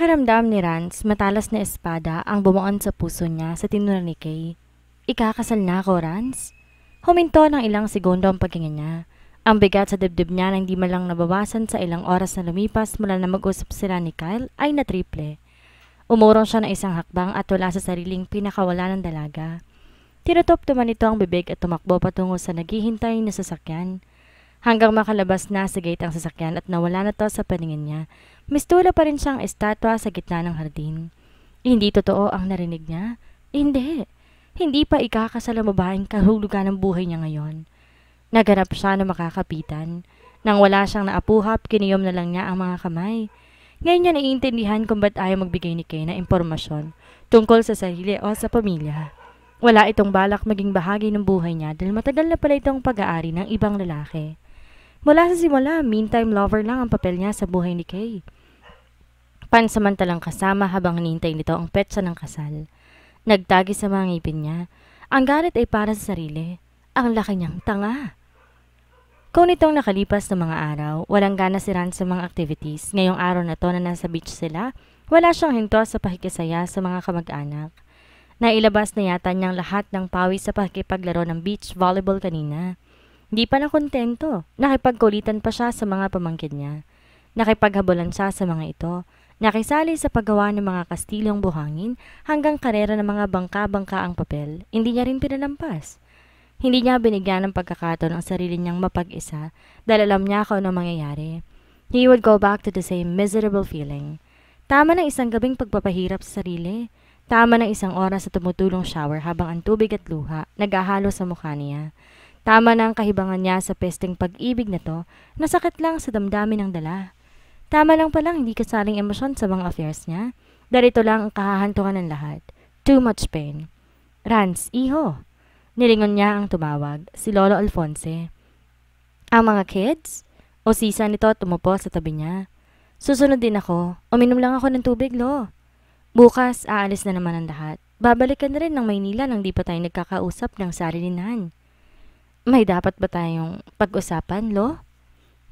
pakiramdam ni Rance, matalas na espada ang bumaon sa puso niya sa tinura ni Kay. Ikakasal na ako, Rance? Huminto ng ilang segundo ang paghinga niya. Ang bigat sa dibdib niya na hindi malang nabawasan sa ilang oras na lumipas mula na mag-usap sila ni Kyle ay natriple. Umurong siya ng isang hakbang at wala sa sariling pinakawala ng dalaga. Tinutop naman ito ang bibig at tumakbo patungo sa naghihintay na sasakyan hanggang makalabas na sa gate ang sasakyan at nawala na to sa paningin niya. Mistula pa rin siyang estatwa sa gitna ng hardin. Hindi totoo ang narinig niya. Hindi. Hindi pa ikakasal kahulugan ng buhay niya ngayon. Naganap siya na makakapitan. Nang wala siyang naapuhap, kiniyom na lang niya ang mga kamay. Ngayon niya naiintindihan kung ba't ayaw magbigay ni Kay na impormasyon tungkol sa sarili o sa pamilya. Wala itong balak maging bahagi ng buhay niya dahil matagal na pala itong pag-aari ng ibang lalaki. Mula sa simula, meantime lover lang ang papel niya sa buhay ni Kay. Pansamantalang kasama habang hinihintay nito ang petsa ng kasal. Nagtagi sa mga ngipin niya. Ang galit ay para sa sarili. Ang laki niyang tanga. Kung nitong nakalipas ng mga araw, walang gana si Ran sa mga activities. Ngayong araw na to na nasa beach sila, wala siyang hinto sa pakikisaya sa mga kamag-anak. Nailabas na yata niyang lahat ng pawis sa pakikipaglaro ng beach volleyball kanina. Hindi pa na kontento. Nakipagkulitan pa siya sa mga pamangkin niya. Nakipaghabulan siya sa mga ito. Nakisali sa paggawa ng mga kastilyong buhangin hanggang karera ng mga bangka-bangka ang papel. Hindi niya rin pinalampas. Hindi niya binigyan ng pagkakataon ang sarili niyang mapag-isa dahil alam niya kung ano mangyayari. He would go back to the same miserable feeling. Tama ng isang gabing pagpapahirap sa sarili. Tama ng isang oras sa tumutulong shower habang ang tubig at luha naghahalo sa mukha niya. Tama na ang kahibangan niya sa pesteng pag-ibig na to, nasakit lang sa damdamin ng dala. Tama lang palang hindi kasaling emosyon sa mga affairs niya. Darito lang ang kahahantungan ng lahat. Too much pain. Rans, iho. Nilingon niya ang tumawag, si Lolo Alfonse. Ang mga kids? O sisa nito tumupo sa tabi niya. Susunod din ako. Uminom lang ako ng tubig, lo. Bukas, aalis na naman ang lahat. Babalikan ka na rin ng Maynila nang di pa tayo nagkakausap ng sarilinan. May dapat ba tayong pag-usapan, Lo?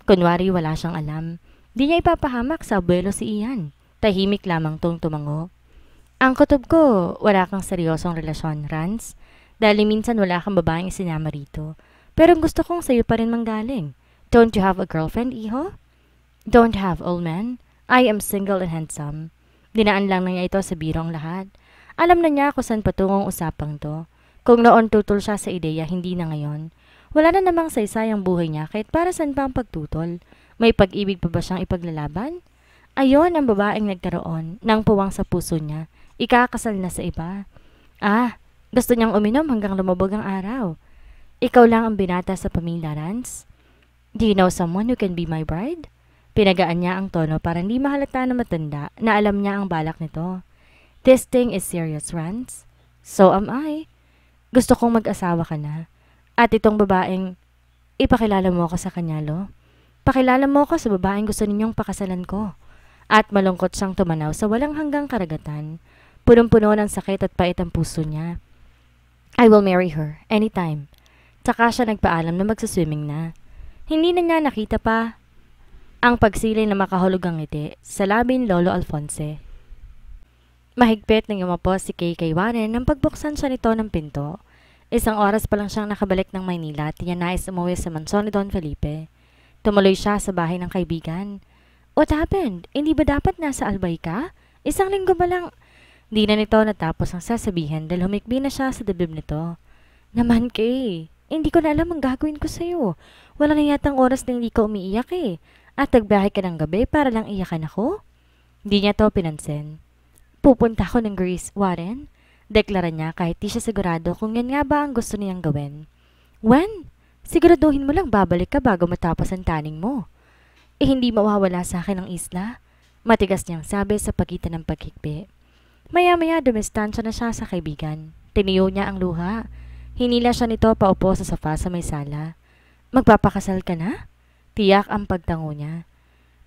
Kunwari wala siyang alam. Di niya ipapahamak sa abuelo si Ian. Tahimik lamang tong tumango. Ang kutob ko, wala kang seryosong relasyon, Rance. Dahil minsan wala kang babaeng sinama rito. Pero gusto kong sa'yo pa rin manggaling. Don't you have a girlfriend, iho? Don't have, old man. I am single and handsome. Dinaan lang na niya ito sa birong lahat. Alam na niya kung saan patungong usapang to. Kung noon tutol siya sa ideya, hindi na ngayon. Wala na namang saysay ang buhay niya kahit para saan pa ang pagtutol. May pag-ibig pa ba siyang ipaglalaban? Ayon ang babaeng nagkaroon ng puwang sa puso niya. Ikakasal na sa iba. Ah, gusto niyang uminom hanggang lumabog ang araw. Ikaw lang ang binata sa pamilya, Rance. Do you know someone who can be my bride? Pinagaan niya ang tono para hindi mahalata na matanda na alam niya ang balak nito. This thing is serious, Rance. So am I gusto kong mag-asawa ka na. At itong babaeng, ipakilala mo ako sa kanya, lo. Pakilala mo ako sa babaeng gusto ninyong pakasalan ko. At malungkot siyang tumanaw sa walang hanggang karagatan. Punong-puno ng sakit at pait ang puso niya. I will marry her, anytime. Tsaka siya nagpaalam na magsaswimming na. Hindi na niya nakita pa ang pagsilay na makahulugang ngiti sa labing Lolo Alfonse. Mahigpit nang umapo si Kay Kaywanen nang pagbuksan siya nito ng pinto. Isang oras pa lang siyang nakabalik ng Maynila at niya nais umuwi sa mansyon ni Don Felipe. Tumuloy siya sa bahay ng kaibigan. What happened? Hindi ba dapat nasa Albay ka? Isang linggo ba lang? Di na nito natapos ang sasabihin dahil humikbi na siya sa dibdib nito. Naman kay, hindi ko na alam ang gagawin ko sa'yo. Wala na yatang oras na hindi ka umiiyak eh. At nagbiyahe ka ng gabi para lang iyakan ako? Hindi niya to pinansin. Pupunta ako ng Grace Warren? Deklara niya kahit di siya sigurado kung yan nga ba ang gusto niyang gawin. When? Siguraduhin mo lang babalik ka bago matapos ang taning mo. Eh hindi mawawala sa akin ang isla. Matigas niyang sabi sa pagitan ng pagkikbi. Maya-maya dumistansya na siya sa kaibigan. Tiniyo niya ang luha. Hinila siya nito paupo sa sofa sa may sala. Magpapakasal ka na? Tiyak ang pagtango niya.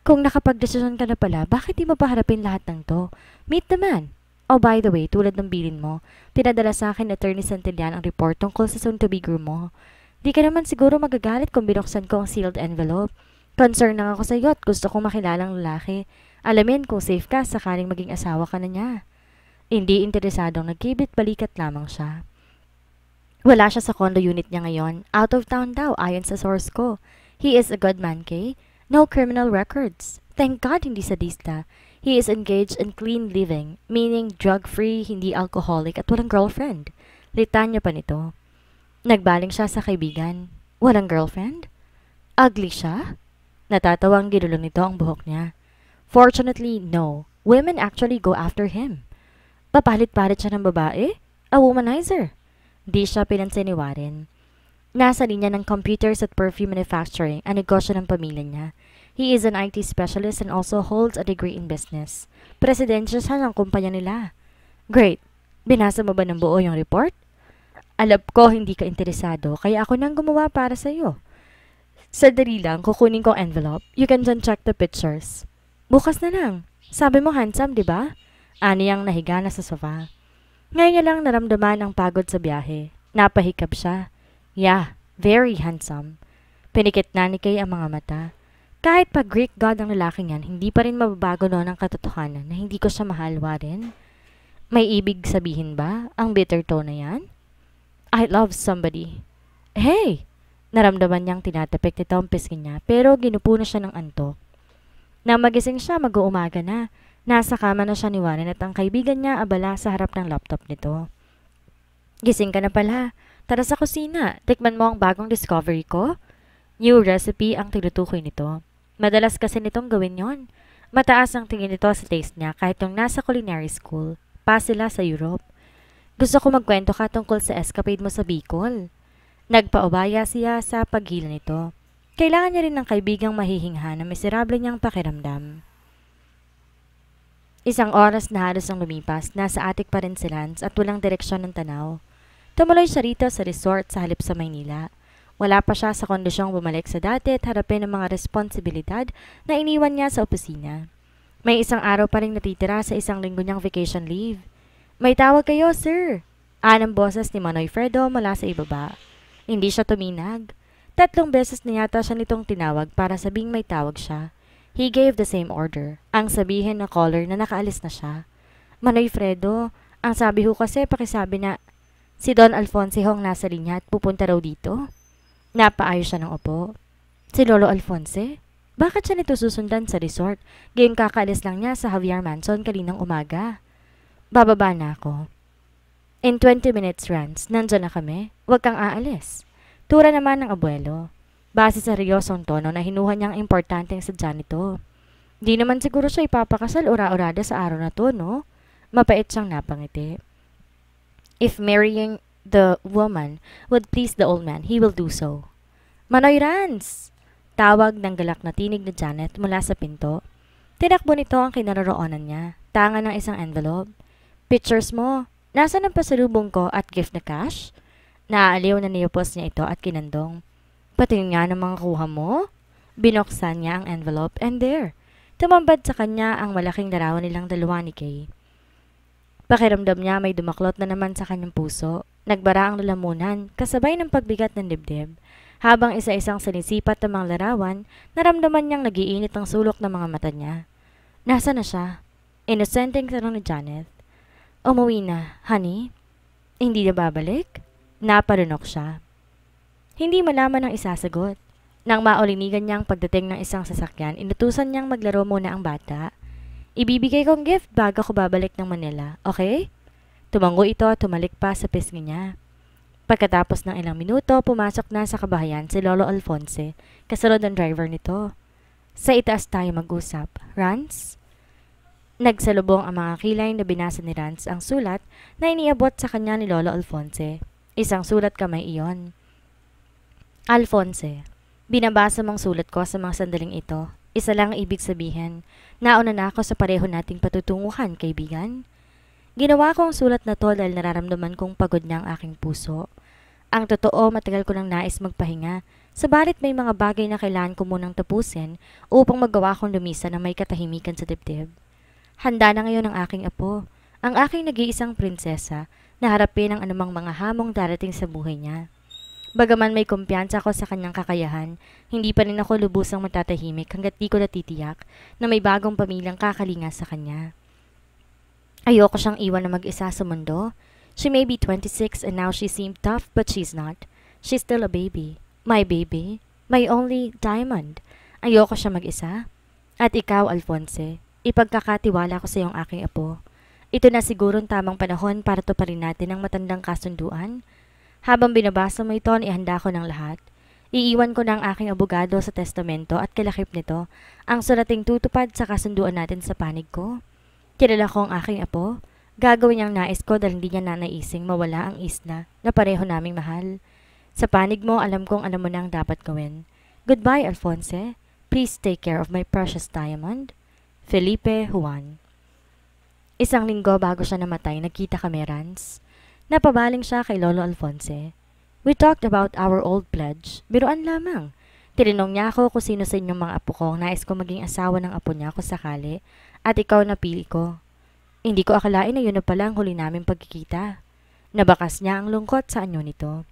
Kung nakapagdesisyon ka na pala, bakit di mo paharapin lahat ng to? Meet naman! Oh, by the way, tulad ng bilin mo, pinadala sa akin ni Attorney Santillan ang report tungkol sa soon-to-be groom mo. Di ka naman siguro magagalit kung binuksan ko ang sealed envelope. Concern na ako sa iyo at gusto kong makilalang lalaki. Alamin kung safe ka sakaling maging asawa ka na niya. Hindi interesadong nagkibit balikat lamang siya. Wala siya sa condo unit niya ngayon. Out of town daw ayon sa source ko. He is a good man, Kay. No criminal records. Thank God hindi sadista. He is engaged in clean living, meaning drug-free, hindi alcoholic at walang girlfriend. Litanya pa nito. Nagbaling siya sa kaibigan. Walang girlfriend? Ugly siya? Natatawang ginulo nito ang buhok niya. Fortunately, no. Women actually go after him. Papalit-palit siya ng babae? A womanizer. Di siya pinansin pinansiniwarin. Nasa linya ng computers at perfume manufacturing, ang negosyo ng pamilya niya. He is an IT specialist and also holds a degree in business. Presidensya siya ng kumpanya nila. Great. Binasa mo ba ng buo yung report? Alap ko hindi ka interesado, kaya ako nang gumawa para sa'yo. Sadali lang, kukunin kong envelope. You can then check the pictures. Bukas na lang. Sabi mo handsome, di ba? Ani ang nahiga na sa sofa. Ngayon niya lang naramdaman ang pagod sa biyahe. Napahikab siya. Yeah, very handsome. Pinikit na ni Kay ang mga mata. Kahit pa Greek god ang lalaking yan, hindi pa rin mababago noon ang katotohanan na hindi ko siya mahal, Warren. May ibig sabihin ba ang bitter tone na yan? I love somebody. Hey! Naramdaman niyang tinatapik nito ang piskin niya pero ginupo na siya ng antok. Na magising siya, mag-uumaga na. Nasa kama na siya ni Warren at ang kaibigan niya abala sa harap ng laptop nito. Gising ka na pala. Tara sa kusina, tikman mo ang bagong discovery ko. New recipe ang tinutukoy nito. Madalas kasi nitong gawin yon. Mataas ang tingin nito sa taste niya kahit nung nasa culinary school. Pa sila sa Europe. Gusto ko magkwento ka tungkol sa escapade mo sa Bicol. Nagpaubaya siya sa paghila nito. Kailangan niya rin ng kaibigang mahihingha na miserable niyang pakiramdam. Isang oras na halos ang lumipas, nasa atik pa rin si Lance at walang direksyon ng tanaw. Tumuloy siya rito sa resort sa halip sa Maynila. Wala pa siya sa kondisyong bumalik sa dati at harapin ang mga responsibilidad na iniwan niya sa opisina. May isang araw pa rin natitira sa isang linggo niyang vacation leave. May tawag kayo, sir! Anong boses ni Manoy Fredo mula sa ibaba. Hindi siya tuminag. Tatlong beses na yata siya nitong tinawag para sabing may tawag siya. He gave the same order, ang sabihin na caller na nakaalis na siya. Manoy Fredo, ang sabi ko kasi pakisabi na Si Don Alfonseho ang nasa linya at pupunta raw dito. Napaayos siya ng opo. Si Lolo Alfonse? Bakit siya nito susundan sa resort? Gayong kakaalis lang niya sa Javier Manson kaninang umaga. Bababa na ako. In 20 minutes, Rance, nandiyan na kami. Huwag kang aalis. Tura naman ng abuelo. Base sa seryosong tono na hinuha niyang importanteng sadya nito. Di naman siguro siya ipapakasal ura-urada sa araw na to, no? Mapait siyang napangiti. If marrying the woman would please the old man, he will do so. Manoy Rans! Tawag ng galak na tinig ni Janet mula sa pinto. Tinakbo nito ang kinaroroonan niya, tanga ng isang envelope. Pictures mo, Nasaan ang pasalubong ko at gift na cash? Naaaliw na niyupos niya ito at kinandong. Patingin nga ng mga kuha mo. Binuksan niya ang envelope and there. Tumambad sa kanya ang malaking larawan nilang dalawa ni Kay. Pakiramdam niya may dumaklot na naman sa kanyang puso. Nagbara ang lalamunan, kasabay ng pagbigat ng dibdib. Habang isa-isang sinisipat ang mga larawan, naramdaman niyang nagiinit ang sulok ng mga mata niya. Nasa na siya? Inosenteng tanong ni Janet. Umuwi na, honey? Hindi na babalik? Naparunok siya. Hindi malaman ang isasagot. Nang maulinigan niya ang pagdating ng isang sasakyan, inutusan niyang maglaro muna ang bata. Ibibigay kong gift bago ako babalik ng Manila, okay? Tumango ito at tumalik pa sa pisngi niya. Pagkatapos ng ilang minuto, pumasok na sa kabahayan si Lolo Alfonse, kasunod ng driver nito. Sa itaas tayo mag-usap. Rans? Nagsalubong ang mga kilay na binasa ni Rans ang sulat na iniabot sa kanya ni Lolo Alfonse. Isang sulat kamay iyon. Alfonse, binabasa mong sulat ko sa mga sandaling ito. Isa lang ang ibig sabihin, Nauna na ako sa pareho nating patutunguhan, kaibigan. Ginawa ko ang sulat na to dahil nararamdaman kong pagod na ang aking puso. Ang totoo, matagal ko nang nais magpahinga, sabalit may mga bagay na kailangan ko munang tapusin upang magawa kong lumisa na may katahimikan sa dibdib. Handa na ngayon ang aking apo, ang aking nag-iisang prinsesa na harapin ang anumang mga hamong darating sa buhay niya. Bagaman may kumpiyansa ako sa kanyang kakayahan, hindi pa rin ako lubusang matatahimik hanggat di ko natitiyak na may bagong pamilyang kakalinga sa kanya. Ayoko siyang iwan na mag-isa sa mundo. She may be 26 and now she seemed tough but she's not. She's still a baby. My baby. My only diamond. Ayoko siya mag-isa. At ikaw, Alfonse, ipagkakatiwala ko sa iyong aking apo. Ito na siguro tamang panahon para tuparin natin ang matandang kasunduan. Habang binabasa mo ito, ihanda ko ng lahat. Iiwan ko na ang aking abogado sa testamento at kalakip nito ang surating tutupad sa kasunduan natin sa panig ko. Kilala ko ang aking apo. Gagawin niyang nais ko dahil hindi niya nanaising mawala ang isna na pareho naming mahal. Sa panig mo, alam kong alam mo na ang dapat gawin. Goodbye, Alphonse. Please take care of my precious diamond. Felipe Juan Isang linggo bago siya namatay, nagkita kami, Rance. Napabaling siya kay Lolo Alfonse. We talked about our old pledge, biruan lamang. Tinanong niya ako kung sino sa inyong mga apo ko ang nais ko maging asawa ng apo niya kung sakali, at ikaw napili ko. Hindi ko akalain na yun na pala ang huli namin pagkikita. Nabakas niya ang lungkot sa anyo nito.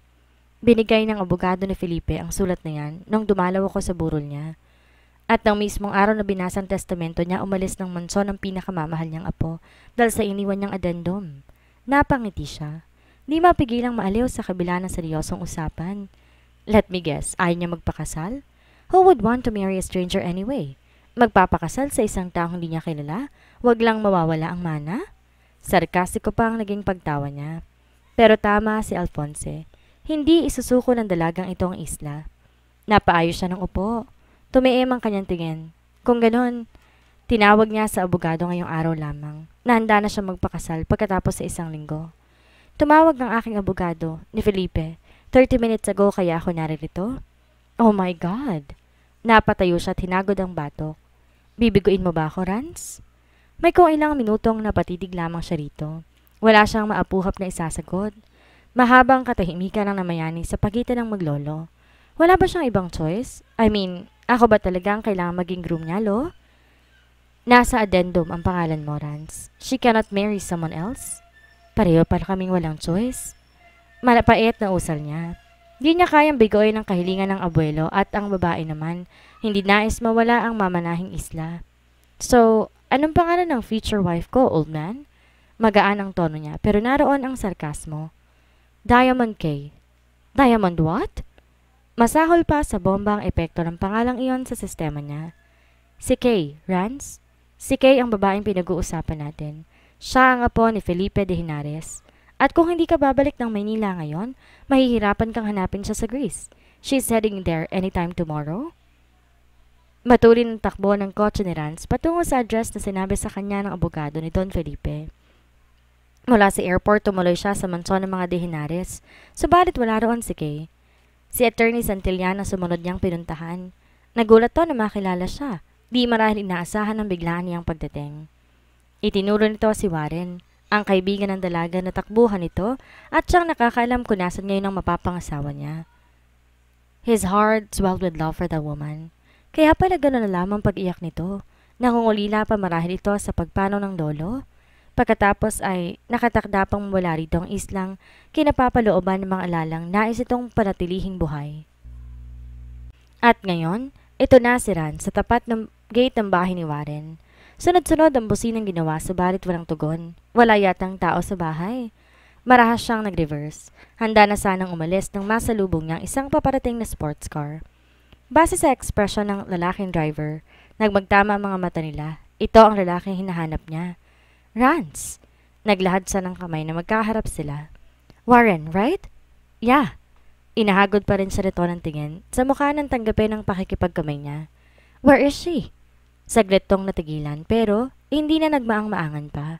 Binigay ng abogado ni Felipe ang sulat na yan nung dumalaw ako sa burol niya. At nang mismong araw na binasang testamento niya, umalis ng mansyon ng pinakamamahal niyang apo dahil sa iniwan niyang addendum. Napangiti siya. Di mapigilang maaliw sa kabila ng seryosong usapan. Let me guess, ayaw niya magpakasal? Who would want to marry a stranger anyway? Magpapakasal sa isang taong hindi niya kilala? Huwag lang mawawala ang mana? Sarkastiko pa ang naging pagtawa niya. Pero tama si Alfonse. Hindi isusuko ng dalagang itong isla. Napaayos siya ng upo. Tumiim ang kanyang tingin. Kung ganon, tinawag niya sa abogado ngayong araw lamang. Nahanda na siya magpakasal pagkatapos sa isang linggo. Tumawag ng aking abogado, ni Felipe. 30 minutes ago kaya ako naririto? Oh my God! Napatayo siya at hinagod ang batok. Bibiguin mo ba ako, Rans? May kung ilang minutong napatidig lamang siya rito. Wala siyang maapuhap na isasagot. Mahabang katahimikan ang namayani sa pagitan ng maglolo. Wala ba siyang ibang choice? I mean, ako ba talagang kailangan maging groom niya, lo? Nasa addendum ang pangalan mo, Rans. She cannot marry someone else? Pareho pala kaming walang choice. Malapait na usal niya. Di niya kayang bigoy ng kahilingan ng abuelo at ang babae naman. Hindi nais mawala ang mamanahing isla. So, anong pangalan ng future wife ko, old man? Magaan ang tono niya pero naroon ang sarkasmo. Diamond K. Diamond what? Masahol pa sa bomba ang epekto ng pangalang iyon sa sistema niya. Si K, Rance? Si K ang babaeng pinag-uusapan natin. Siya nga po ni Felipe de Hinares. At kung hindi ka babalik ng Maynila ngayon, mahihirapan kang hanapin siya sa Greece. She's heading there anytime tomorrow. Matuli ng takbo ng kotse ni Rance patungo sa address na sinabi sa kanya ng abogado ni Don Felipe. Mula sa airport, tumuloy siya sa mansyon ng mga dehinares, subalit wala roon si Kay. Si Attorney Santillan ang sumunod niyang pinuntahan. Nagulat to na makilala siya. Di marahil inaasahan ang biglaan niyang pagdating. Itinuro nito si Warren, ang kaibigan ng dalaga na takbuhan nito at siyang nakakaalam kung nasan ngayon ang mapapangasawa niya. His heart swelled with love for the woman. Kaya pala gano'n na lamang pag-iyak nito. Nangungulila pa marahil ito sa pagpano ng lolo. Pagkatapos ay nakatakda pang mula rito ang islang kinapapalooban ng mga alalang nais itong panatilihing buhay. At ngayon, ito na si Ran sa tapat ng gate ng bahay ni Warren. Sunod-sunod ang businang ginawa subalit walang tugon. Wala yatang tao sa bahay. Marahas siyang nag-reverse. Handa na sanang umalis nang masalubong niyang isang paparating na sports car. Base sa ekspresyon ng lalaking driver, nagmagtama ang mga mata nila. Ito ang lalaking hinahanap niya. Rance! Naglahad siya ng kamay na magkaharap sila. Warren, right? Yeah. Inahagod pa rin sa nito ng tingin sa mukha ng tanggapin ng pakikipagkamay niya. Where is she? Saglit tong natigilan pero hindi na nagmaang-maangan pa.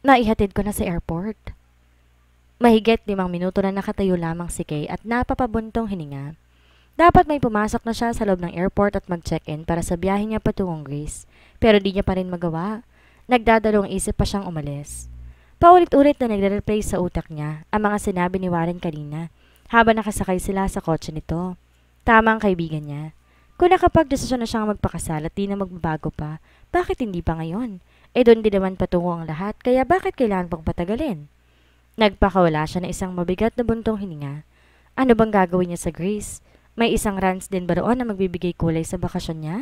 Naihatid ko na sa airport. Mahigit limang minuto na nakatayo lamang si Kay at napapabuntong hininga. Dapat may pumasok na siya sa loob ng airport at mag-check-in para sa biyahe niya patungong Greece. Pero di niya pa rin magawa. Nagdadalong isip pa siyang umalis. Paulit-ulit na nagre-replay sa utak niya ang mga sinabi ni Warren kanina habang nakasakay sila sa kotse nito. Tamang kaibigan niya. Kung nakapagdesisyon na siyang magpakasal at di na magbabago pa, bakit hindi pa ngayon? Eh doon din naman patungo ang lahat, kaya bakit kailangan pang patagalin? Nagpakawala siya ng isang mabigat na buntong hininga. Ano bang gagawin niya sa Greece? May isang rants din ba roon na magbibigay kulay sa bakasyon niya?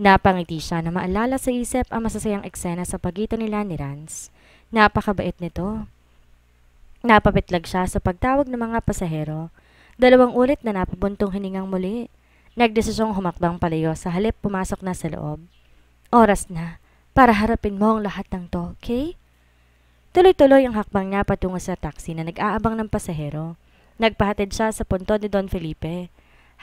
Napangiti siya na maalala sa isip ang masasayang eksena sa pagitan nila ni Rance. Napakabait nito. Napapitlag siya sa pagtawag ng mga pasahero. Dalawang ulit na napabuntong hiningang muli. Nagdesisyong humakbang palayo sa halip pumasok na sa loob. Oras na para harapin mo ang lahat ng to, okay? Tuloy-tuloy ang hakbang niya patungo sa taxi na nag-aabang ng pasahero. Nagpahatid siya sa puntod ni Don Felipe.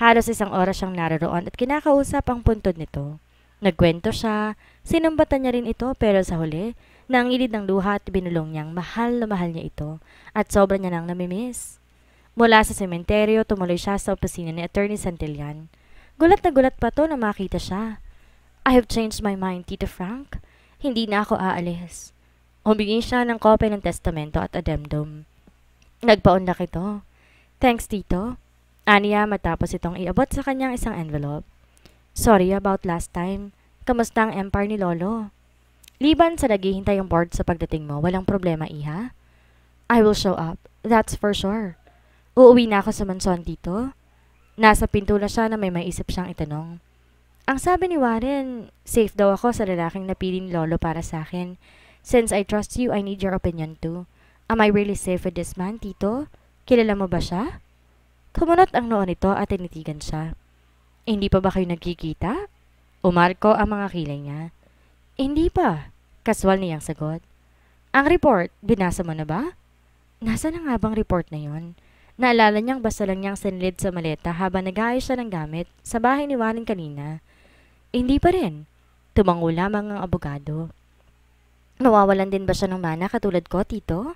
Halos isang oras siyang naroroon at kinakausap ang puntod nito. Nagkwento siya, sinumbatan niya rin ito pero sa huli, nangilid ng luha at binulong niyang mahal na mahal niya ito at sobra niya nang namimiss. Mula sa sementeryo, tumuloy siya sa opisina ni Attorney Santillan. Gulat na gulat pa to na makita siya. I have changed my mind, Tito Frank. Hindi na ako aalis. Humingi siya ng kopya ng testamento at addendum. Nagpaunlak ito. Thanks, Tito. Aniya matapos itong iabot sa kanyang isang envelope. Sorry about last time. Kamusta ang empire ni Lolo? Liban sa naghihintay ang board sa pagdating mo, walang problema, Iha. I will show up. That's for sure. Uuwi na ako sa manson, Tito. Nasa pinto na siya na may maisip siyang itanong. Ang sabi ni Warren, safe daw ako sa lalaking napili ni Lolo para sa akin. Since I trust you, I need your opinion too. Am I really safe with this man, Tito? Kilala mo ba siya? Kumunot ang noon nito at tinitigan siya. hindi pa ba kayo nagkikita? Umarko ang mga kilay niya. hindi pa, kaswal niyang sagot. Ang report, binasa mo na ba? Nasa na nga bang report na yon? Naalala niyang basta lang niyang sinilid sa maleta habang nag-aayos siya ng gamit sa bahay ni Walin kanina. Eh, hindi pa rin. Tumango lamang ang abogado. Nawawalan din ba siya ng mana katulad ko, tito?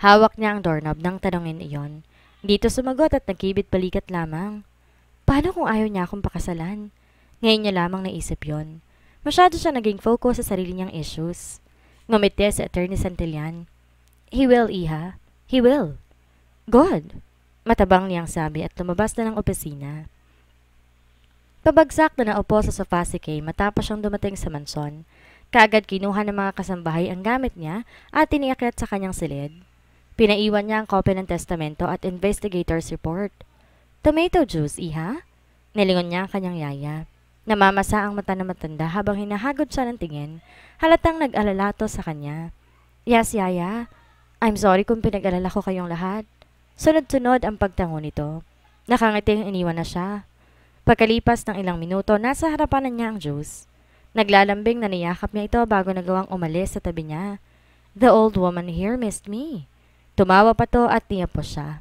Hawak niya ang doorknob ng tanongin iyon. Dito sumagot at nagkibit balikat lamang. Paano kung ayaw niya akong pakasalan? Ngayon niya lamang naisip yon. Masyado siya naging focus sa sarili niyang issues. Ngumiti si Attorney Santillan. He will, Iha. He will. God! Matabang niyang sabi at lumabas na ng opisina. Pabagsak na naupo sa sofa si Kay matapos siyang dumating sa mansyon. Kaagad kinuha ng mga kasambahay ang gamit niya at tiniaklat sa kanyang silid. Pinaiwan niya ang copy ng testamento at investigator's report. Tomato juice, iha? Nilingon niya ang kanyang yaya. Namamasa ang mata ng matanda habang hinahagod siya ng tingin. Halatang nag-alala to sa kanya. Yes, yaya. I'm sorry kung pinag-alala ko kayong lahat. Sunod-sunod ang pagtango nito. Nakangiting iniwan na siya. Pagkalipas ng ilang minuto, nasa harapanan niya ang Diyos. Naglalambing na niyakap niya ito bago nagawang umalis sa tabi niya. The old woman here missed me. Tumawa pa to at niyapo siya.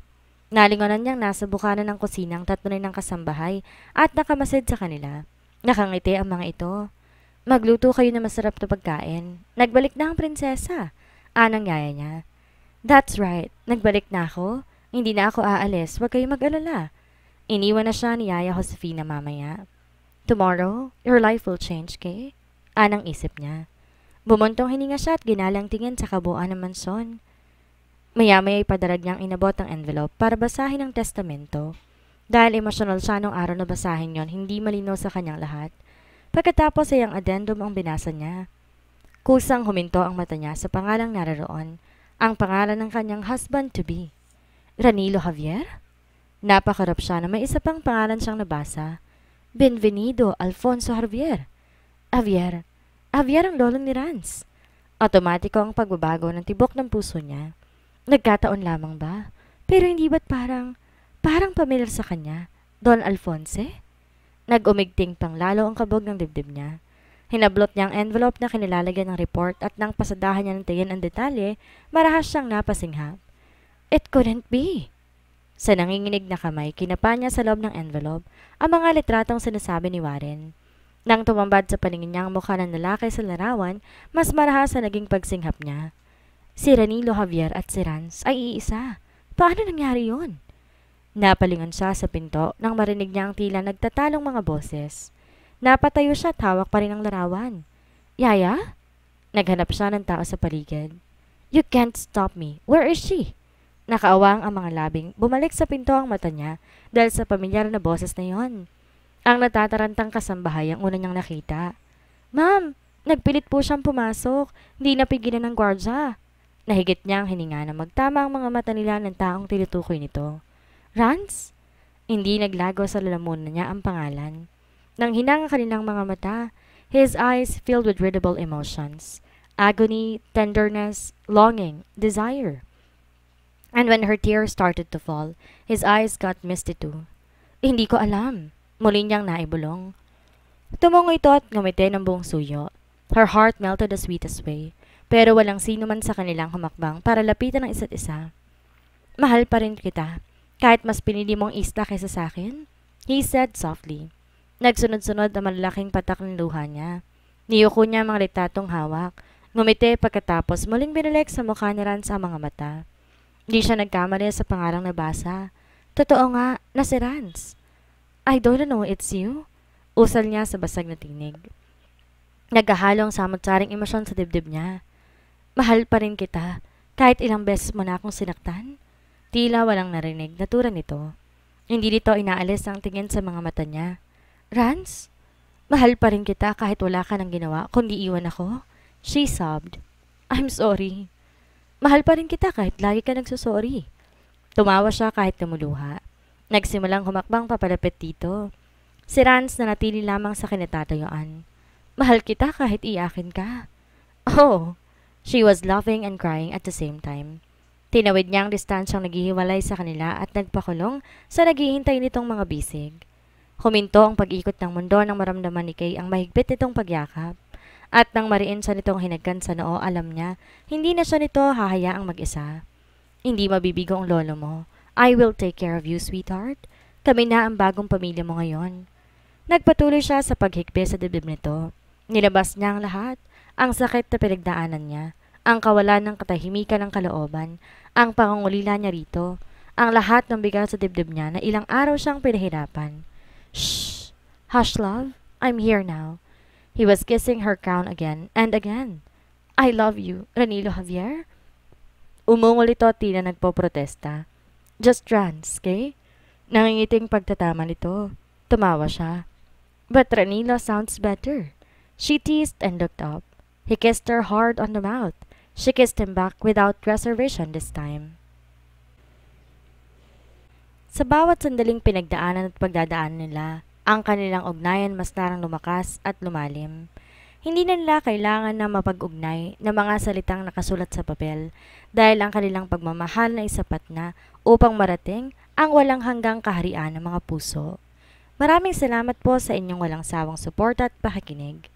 Nalingonan niyang nasa bukana ng kusina ang tatunay ng kasambahay at nakamasid sa kanila. Nakangiti ang mga ito. Magluto kayo na masarap na pagkain. Nagbalik na ang prinsesa. Anang yaya niya. That's right. Nagbalik na ako. Hindi na ako aalis, huwag kayong mag-alala. Iniwan na siya ni Yaya Josefina mamaya. Tomorrow, your life will change, Kay. Anang isip niya. Bumuntong hininga siya at ginalang tingin sa kabuuan ng mansyon. Maya-maya ipadarag niyang inabot ang envelope para basahin ang testamento. Dahil emosyonal siya nung araw na basahin yon, hindi malino sa kanyang lahat. Pagkatapos ay ang addendum ang binasa niya. Kusang huminto ang mata niya sa pangalang nararoon, ang pangalan ng kanyang husband-to-be. Ranilo Javier? Napakarap siya na may isa pang pangalan siyang nabasa. Benvenido Alfonso Javier. Javier. Javier ang lolo ni Rans. Automatiko ang pagbabago ng tibok ng puso niya. Nagkataon lamang ba? Pero hindi ba't parang, parang pamilyar sa kanya? Don Alfonse? Nagumigting pang lalo ang kabog ng dibdib niya. Hinablot niya ang envelope na kinilalagyan ng report at nang pasadahan niya ng tingin ang detalye, marahas siyang napasinghap. It couldn't be. Sa nanginginig na kamay, kinapa niya sa loob ng envelope ang mga litratong sinasabi ni Warren. Nang tumambad sa paningin niya ang mukha ng lalaki sa larawan, mas marahas sa naging pagsinghap niya. Si Ranilo Javier at si Rance ay iisa. Paano nangyari yon? Napalingon siya sa pinto nang marinig niya ang tila nagtatalong mga boses. Napatayo siya at hawak pa rin ang larawan. Yaya? Naghanap siya ng tao sa paligid. You can't stop me. Where is she? Nakaawang ang mga labing, bumalik sa pinto ang mata niya dahil sa pamilyar na boses na yon. Ang natatarantang kasambahay ang una niyang nakita. Ma'am, nagpilit po siyang pumasok, hindi napigilan ng gwardya. Nahigit niya ang hininga na magtama ang mga mata nila ng taong tinutukoy nito. Rance? Hindi naglago sa lalamunan niya ang pangalan. Nang hinang kanilang mga mata, his eyes filled with readable emotions. Agony, tenderness, longing, desire. And when her tears started to fall, his eyes got misty too. Hindi ko alam. Muli niyang naibulong. Tumungo ito at ngumiti ng buong suyo. Her heart melted the sweetest way. Pero walang sino man sa kanilang humakbang para lapitan ng isa't isa. Mahal pa rin kita. Kahit mas pinili mong isla kaysa sa akin? He said softly. Nagsunod-sunod ang malalaking patak ng luha niya. Niyuko niya ang mga litatong hawak. Ngumiti pagkatapos muling binalik sa mukha ni Rance ang mga mata. Di siya nagkamali sa pangarang nabasa. Totoo nga, na si Rance. I don't know, it's you? Usal niya sa basag na tinig. Nagkahalo ang samagsaring emosyon sa dibdib niya. Mahal pa rin kita, kahit ilang beses mo na akong sinaktan. Tila walang narinig, natura nito. Hindi dito inaalis ang tingin sa mga mata niya. Rance, mahal pa rin kita kahit wala ka nang ginawa, kundi iwan ako. She sobbed. I'm sorry. Mahal pa rin kita kahit lagi ka nagsusorry. Tumawa siya kahit namuluha. Nagsimulang humakbang papalapit dito. Si Rans na natili lamang sa kinatatayuan. Mahal kita kahit iyakin ka. Oh! She was laughing and crying at the same time. Tinawid niya ang distansyang naghihiwalay sa kanila at nagpakulong sa naghihintay nitong mga bisig. Huminto ang pag-ikot ng mundo nang maramdaman ni Kay ang mahigpit nitong pagyakap. At nang mariin sa nitong hinagkan sa noo, alam niya, hindi na siya nito hahayaang mag-isa. Hindi mabibigo ang lolo mo. I will take care of you, sweetheart. Kami na ang bagong pamilya mo ngayon. Nagpatuloy siya sa paghikbi sa dibdib nito. Nilabas niya ang lahat, ang sakit na pinagdaanan niya, ang kawalan ng katahimikan ng kalooban, ang pangungulila niya rito, ang lahat ng bigat sa dibdib niya na ilang araw siyang pinahirapan. Shh! Hush, love. I'm here now. He was kissing her crown again and again. I love you, Ranilo Javier. Umungol ito at tila nagpoprotesta. Just trans, kay? Nangingiting pagtatama nito. Tumawa siya. But Ranilo sounds better. She teased and looked up. He kissed her hard on the mouth. She kissed him back without reservation this time. Sa bawat sandaling pinagdaanan at pagdadaan nila, ang kanilang ugnayan mas narang lumakas at lumalim. Hindi na nila kailangan na mapag-ugnay na mga salitang nakasulat sa papel dahil ang kanilang pagmamahal na isapat na upang marating ang walang hanggang kaharian ng mga puso. Maraming salamat po sa inyong walang sawang suporta at pakikinig.